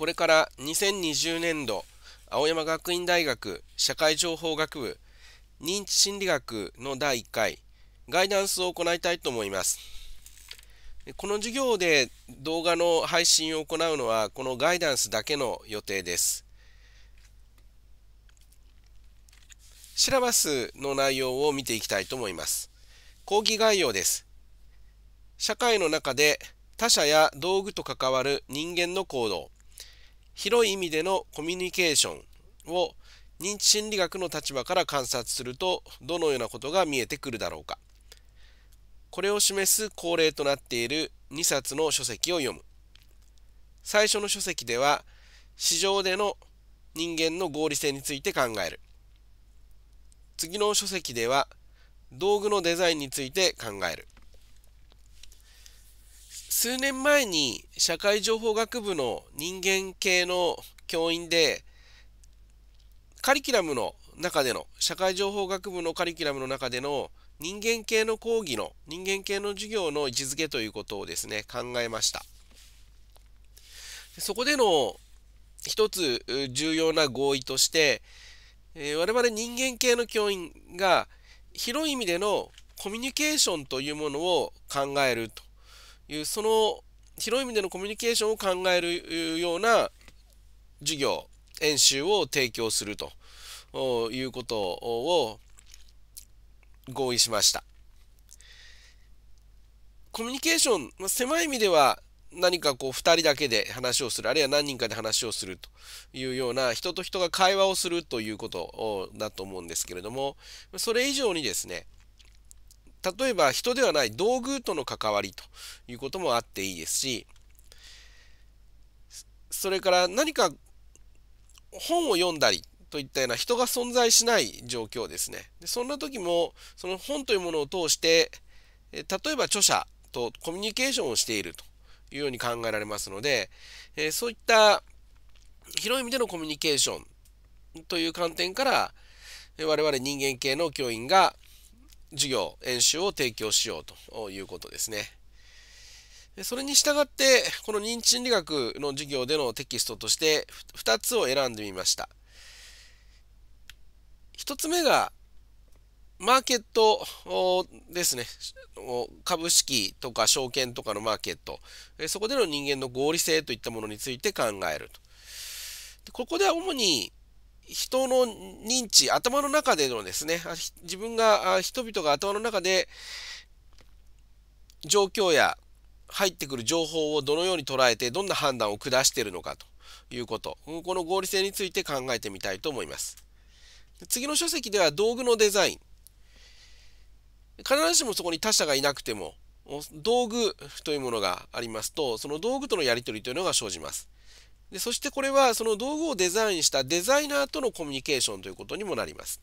これから2020年度、青山学院大学社会情報学部認知心理学の第1回ガイダンスを行いたいと思います。この授業で動画の配信を行うのはこのガイダンスだけの予定です。シラバスの内容を見ていきたいと思います。講義概要です。社会の中で他者や道具と関わる人間の行動。広い意味でのコミュニケーションを認知心理学の立場から観察するとどのようなことが見えてくるだろうかこれを示す恒例となっている2冊の書籍を読む最初の書籍では市場での人間の合理性について考える次の書籍では道具のデザインについて考える数年前に社会情報学部の人間系の教員でカリキュラムの中での社会情報学部のカリキュラムの中での人間系の講義の人間系の授業の位置づけということをですね考えましたそこでの一つ重要な合意として、え我々人間系の教員が広い意味でのコミュニケーションというものを考えるというその広い意味でのコミュニケーションを考えるような授業演習を提供するということを合意しましたコミュニケーション、まあ、狭い意味では何かこう2人だけで話をするあるいは何人かで話をするというような人と人が会話をするということだと思うんですけれどもそれ以上にですね例えば人ではない道具との関わりということもあっていいですしそれから何か本を読んだりといったような人が存在しない状況ですねでそんな時もその本というものを通して例えば著者とコミュニケーションをしているというように考えられますので、えそういった広い意味でのコミュニケーションという観点から我々人間系の教員が授業、演習を提供しようということですね。それに従って、この認知心理学の授業でのテキストとして2つを選んでみました。1つ目が、マーケットですね。株式とか証券とかのマーケット。そこでの人間の合理性といったものについて考えると。ここでは主に人の認知、頭の中でのですね、自分が、人々が頭の中で状況や入ってくる情報をどのように捉えて、どんな判断を下しているのかということ、この合理性について考えてみたいと思います。次の書籍では道具のデザイン。必ずしもそこに他者がいなくても、道具というものがありますと、その道具とのやり取りというのが生じます。でそしてこれはその道具をデザインしたデザイナーとのコミュニケーションということにもなります。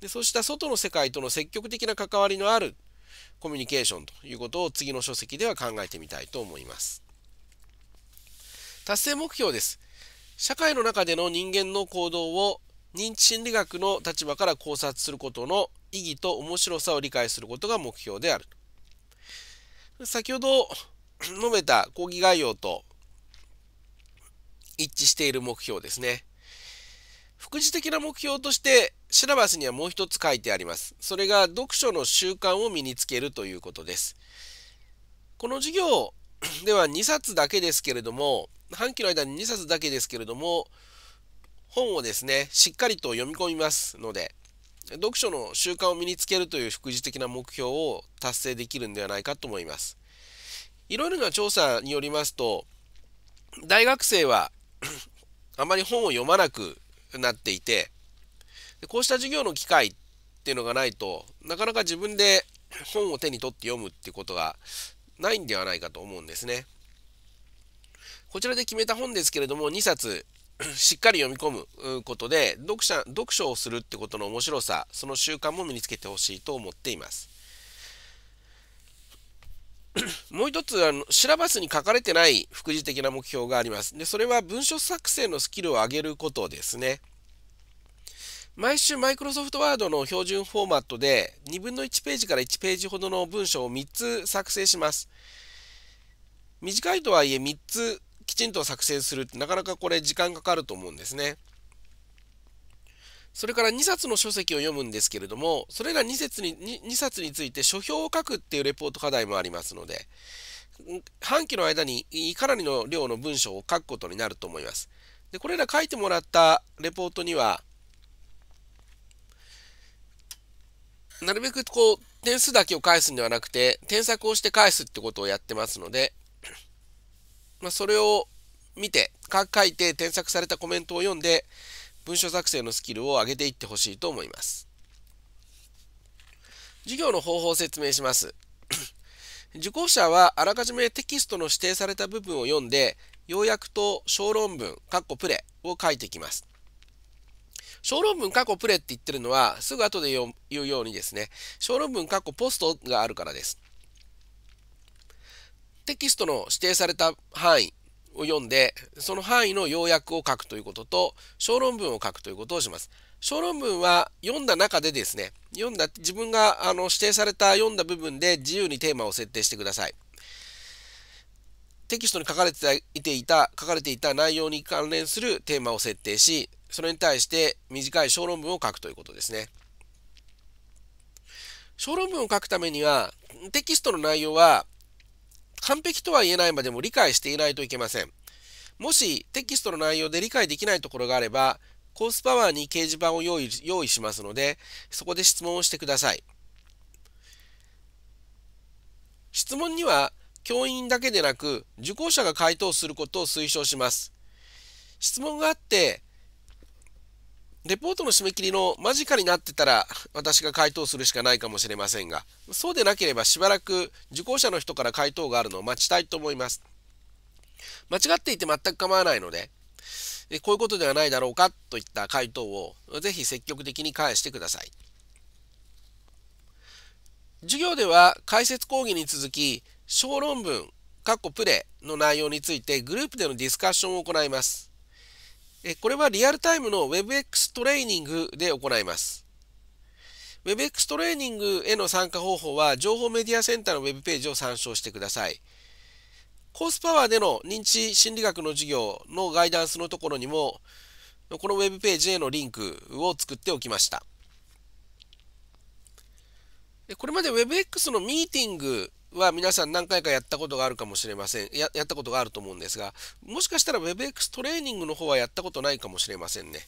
でそうした外の世界との積極的な関わりのあるコミュニケーションということを次の書籍では考えてみたいと思います。達成目標です。社会の中での人間の行動を認知心理学の立場から考察することの意義と面白さを理解することが目標である。先ほど述べた講義概要と一致している目標ですね。副次的な目標としてシラバスにはもう一つ書いてあります。それが読書の習慣を身につけるということです。この授業 では2冊だけですけれども、半期の間に2冊だけですけれども、本をですね、しっかりと読み込みますので、読書の習慣を身につけるという副次的な目標を達成できるんではないかと思います。いろいろな調査によりますと、大学生は あまり本を読まなくなっていてでこうした授業の機会っていうのがないとなかなか自分で本を手に取って読むっていうことがないんではないかと思うんですね。こちらで決めた本ですけれども2冊 しっかり読み込むことで読者読書をするってことの面白さその習慣も身につけてほしいと思っています。もう一つあの、シラバスに書かれてない副次的な目標があります。で、それは文書作成のスキルを上げることですね。毎週、マイクロソフトワードの標準フォーマットで、2分の1ページから1ページほどの文章を3つ作成します。短いとはいえ、3つきちんと作成するって、なかなかこれ時間かかると思うんですね。それから2冊の書籍を読むんですけれども、それら2冊に 2, 2冊について書評を書くっていうレポート課題もありますので、半期の間にかなりの量の文章を書くことになると思います。でこれら書いてもらったレポートには、なるべくこう点数だけを返すんではなくて、添削をして返すってことをやってますので、まあ、それを見て、書いて添削されたコメントを読んで、文章作成のスキルを上げていってほしいと思います。授業の方法を説明します。受講者はあらかじめテキストの指定された部分を読んで、要約と小論文、カッコプレを書いていきます。小論文、過去プレって言ってるのは、すぐ後で言うようにですね、小論文、過去ポストがあるからです。テキストの指定された範囲を読んで、その範囲の要約を書くということと、小論文を書くということをします。小論文は読んだ中でですね、読んだ、自分があの指定された読んだ部分で自由にテーマを設定してください。テキストに書かれていた、書かれていた内容に関連するテーマを設定し、それに対して短い小論文を書くということですね。小論文を書くためには、テキストの内容は完璧とは言えないまでも理解していないといけません。もしテキストの内容で理解できないところがあれば、コースパワーに掲示板を用意用意しますので、そこで質問をしてください。質問には、教員だけでなく、受講者が回答することを推奨します。質問があって、レポートの締め切りの間近になってたら私が回答するしかないかもしれませんがそうでなければしばらく受講者の人から回答があるのを待ちたいと思います間違っていて全く構わないのでこういうことではないだろうかといった回答をぜひ積極的に返してください授業では解説講義に続き小論文プレの内容についてグループでのディスカッションを行いますこれはリアルタイムの WebX トレーニングで行います。WebX トレーニングへの参加方法は、情報メディアセンターのウェブページを参照してください。コースパワーでの認知心理学の授業のガイダンスのところにも、このウェブページへのリンクを作っておきました。これまで WebX のミーティングは皆さん何回かやったことがあるかもしれませんや。やったことがあると思うんですが、もしかしたら WebX トレーニングの方はやったことないかもしれませんね。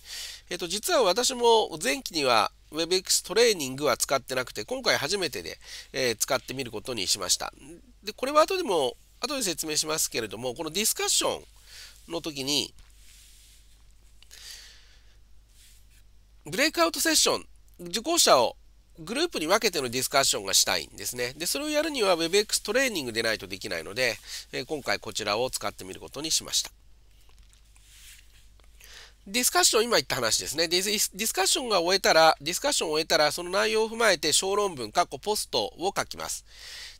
えっ、と、実は私も前期には WebX トレーニングは使ってなくて、今回初めてで、えー、使ってみることにしました。で、これは後でも、後で説明しますけれども、このディスカッションの時に、ブレイクアウトセッション、受講者をグループに分けてのディスカッションがしたいんですね。で、それをやるには WebX トレーニングでないとできないので、え今回こちらを使ってみることにしました。ディスカッション、今言った話ですね。ディスカッションが終えたら、ディスカッションを終えたら、その内容を踏まえて小論文、過去ポストを書きます。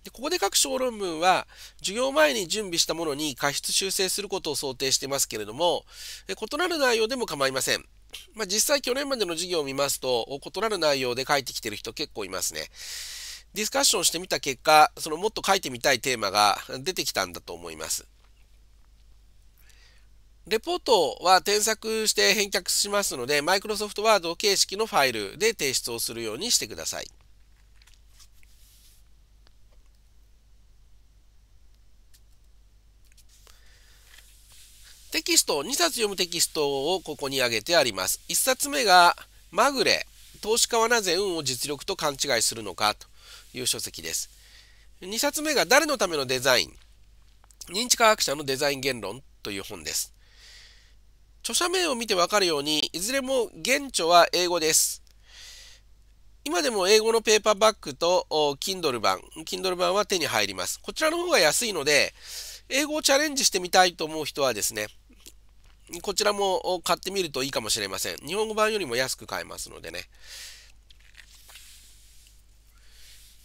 でここで書く小論文は、授業前に準備したものに過失修正することを想定してますけれども、異なる内容でも構いません。まあ、実際去年までの授業を見ますと、異なる内容で書いてきてる人結構いますね。ディスカッションしてみた結果、そのもっと書いてみたいテーマが出てきたんだと思います。レポートは添削して返却しますので、Microsoft Word 形式のファイルで提出をするようにしてください。テキスト、2冊読むテキストをここに挙げてあります。1冊目が、まぐれ、投資家はなぜ運を実力と勘違いするのかという書籍です。2冊目が、誰のためのデザイン、認知科学者のデザイン言論という本です。著者名を見てわかるように、いずれも原著は英語です。今でも英語のペーパーバッグと Kindle 版、Kindle 版は手に入ります。こちらの方が安いので、英語をチャレンジしてみたいと思う人はですね、こちらも買ってみるといいかもしれません。日本語版よりも安く買えますのでね。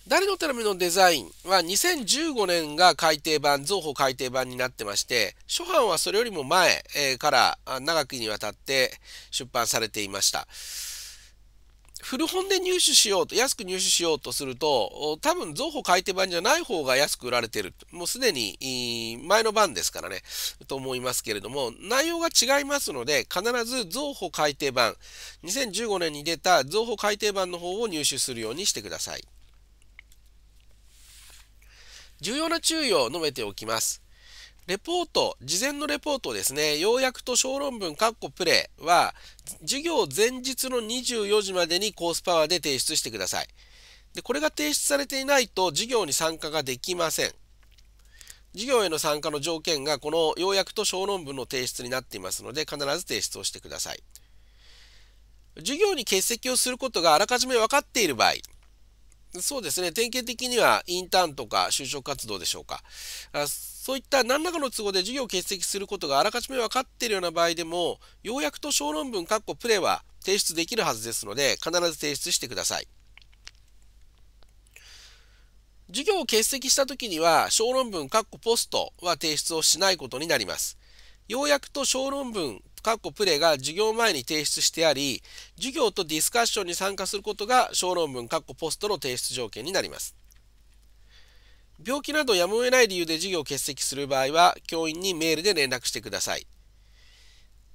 誰のためのデザインは2015年が改訂版、造法改訂版になってまして、初版はそれよりも前から長きにわたって出版されていました。古本で入手しようと、安く入手しようとすると、多分、増補改定版じゃない方が安く売られてる。もうすでに、前の版ですからね、と思いますけれども、内容が違いますので、必ず増補改訂版、2015年に出た増補改訂版の方を入手するようにしてください。重要な注意を述べておきます。レポート、事前のレポートですね、要約と小論文、カッコプレイは、授業前日の24時までにコースパワーで提出してください。で、これが提出されていないと、授業に参加ができません。授業への参加の条件が、この要約と小論文の提出になっていますので、必ず提出をしてください。授業に欠席をすることがあらかじめ分かっている場合、そうですね、典型的にはインターンとか就職活動でしょうか。そういった何らかの都合で授業を欠席することがあらかじめ分かっているような場合でも、ようやくと小論文（プレは提出できるはずですので、必ず提出してください。授業を欠席したときには、小論文（ポスト）は提出をしないことになります。ようやくと小論文プレが授業前に提出してあり、授業とディスカッションに参加することが小論文ポストの提出条件になります。病気などやむを得ない理由で授業を欠席する場合は、教員にメールで連絡してください。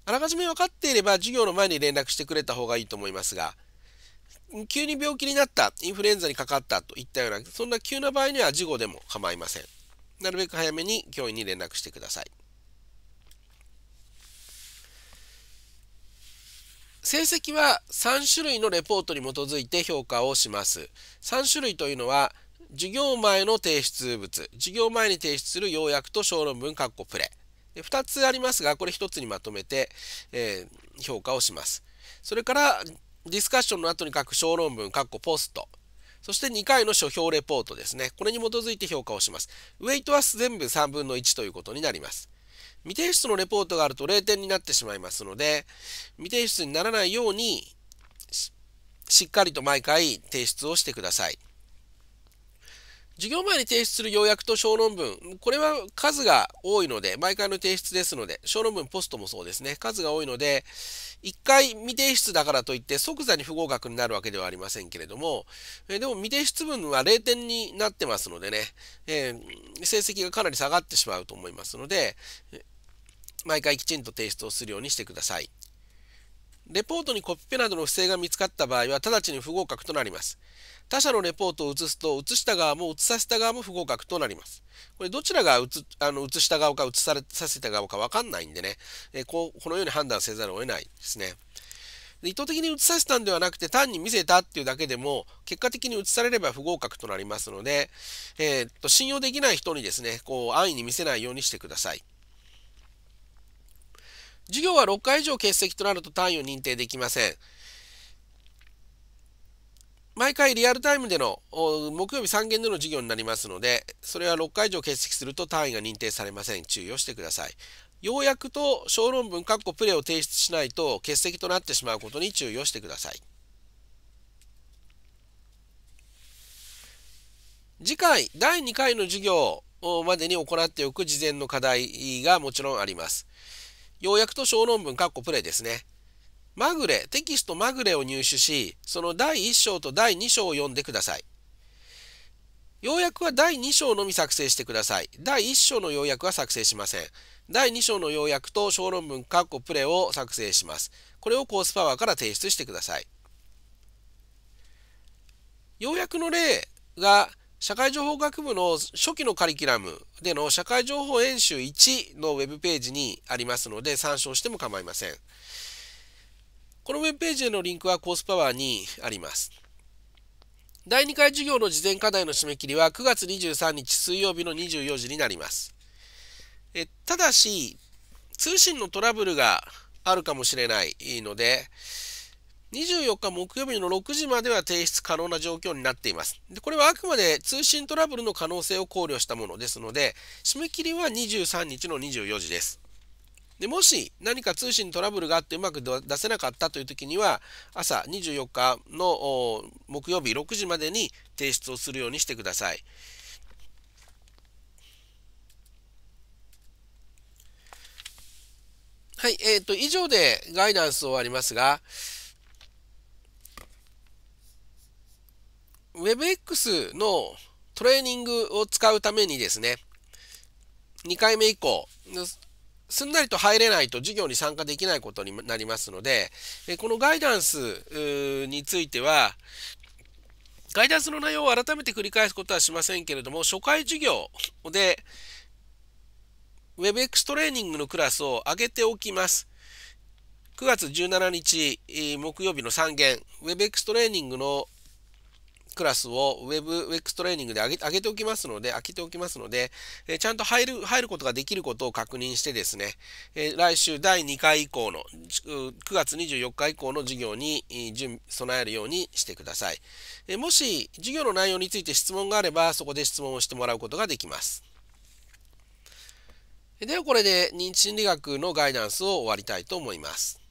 あらかじめ分かっていれば、授業の前に連絡してくれた方がいいと思いますが、急に病気になった、インフルエンザにかかったといったような、そんな急な場合には事後でも構いません。なるべく早めに教員に連絡してください。成績は3種類のレポートに基づいて評価をします。3種類というのは、授業前の提出物、授業前に提出する要約と小論文、カップレ。で2つありますが、これ1つにまとめて、えー、評価をします。それから、ディスカッションの後に書く小論文、カッポスト。そして2回の書評レポートですね。これに基づいて評価をします。ウェイトは全部3分の1ということになります。未提出のレポートがあると0点になってしまいますので、未提出にならないようにし、しっかりと毎回提出をしてください。授業前に提出する要約と小論文、これは数が多いので、毎回の提出ですので、小論文、ポストもそうですね、数が多いので、1回未提出だからといって即座に不合格になるわけではありませんけれども、えでも未提出分は0点になってますのでね、えー、成績がかなり下がってしまうと思いますので、毎回きちんと提出をするようにしてください。レポートにコピペなどの不正が見つかった場合は、直ちに不合格となります。他社のレポートを写すと、写した側も写させた側も不合格となります。これどちらが写あの写した側か写されさせた側か分かんないんでね、えこうこのように判断せざるを得ないですね。で意図的に写させたんではなくて単に見せたっていうだけでも結果的に写されれば不合格となりますので、えー、っと信用できない人にですねこう安易に見せないようにしてください。授業は6回以上欠席となると単位を認定できません。毎回リアルタイムでの木曜日3限での授業になりますのでそれは6回以上欠席すると単位が認定されません注意をしてください要約と小論文括弧プレイを提出しないと欠席となってしまうことに注意をしてください次回第2回の授業までに行っておく事前の課題がもちろんあります要約と小論文括弧プレイですねまぐれ、テキストまぐれを入手し、その第1章と第2章を読んでください。要約は第2章のみ作成してください。第1章の要約は作成しません。第2章の要約と小論文、括弧プレを作成します。これをコースパワーから提出してください。要約の例が、社会情報学部の初期のカリキュラムでの社会情報演習1のウェブページにありますので参照しても構いません。このウェブページへのリンクはコースパワーにあります。第2回授業の事前課題の締め切りは9月23日水曜日の24時になります。えただし、通信のトラブルがあるかもしれないので、24日木曜日の6時までは提出可能な状況になっています。でこれはあくまで通信トラブルの可能性を考慮したものですので、締め切りは23日の24時です。でもし何か通信トラブルがあってうまく出せなかったという時には朝24日の木曜日6時までに提出をするようにしてください。はい、えっ、ー、と以上でガイダンスを終わりますが WebX のトレーニングを使うためにですね2回目以降すんなりと入れないと授業に参加できないことになりますので、このガイダンスについては、ガイダンスの内容を改めて繰り返すことはしませんけれども、初回授業で WebX トレーニングのクラスを上げておきます。9月17日木曜日の3限 WebX トレーニングのクラスを WebX トレーニングで上げ上げておきますので、開けておきますので、えちゃんと入る、入ることができることを確認してですね、え来週第2回以降の、9月24日以降の授業に準備、備えるようにしてください。えもし、授業の内容について質問があれば、そこで質問をしてもらうことができます。ではこれで認知心理学のガイダンスを終わりたいと思います。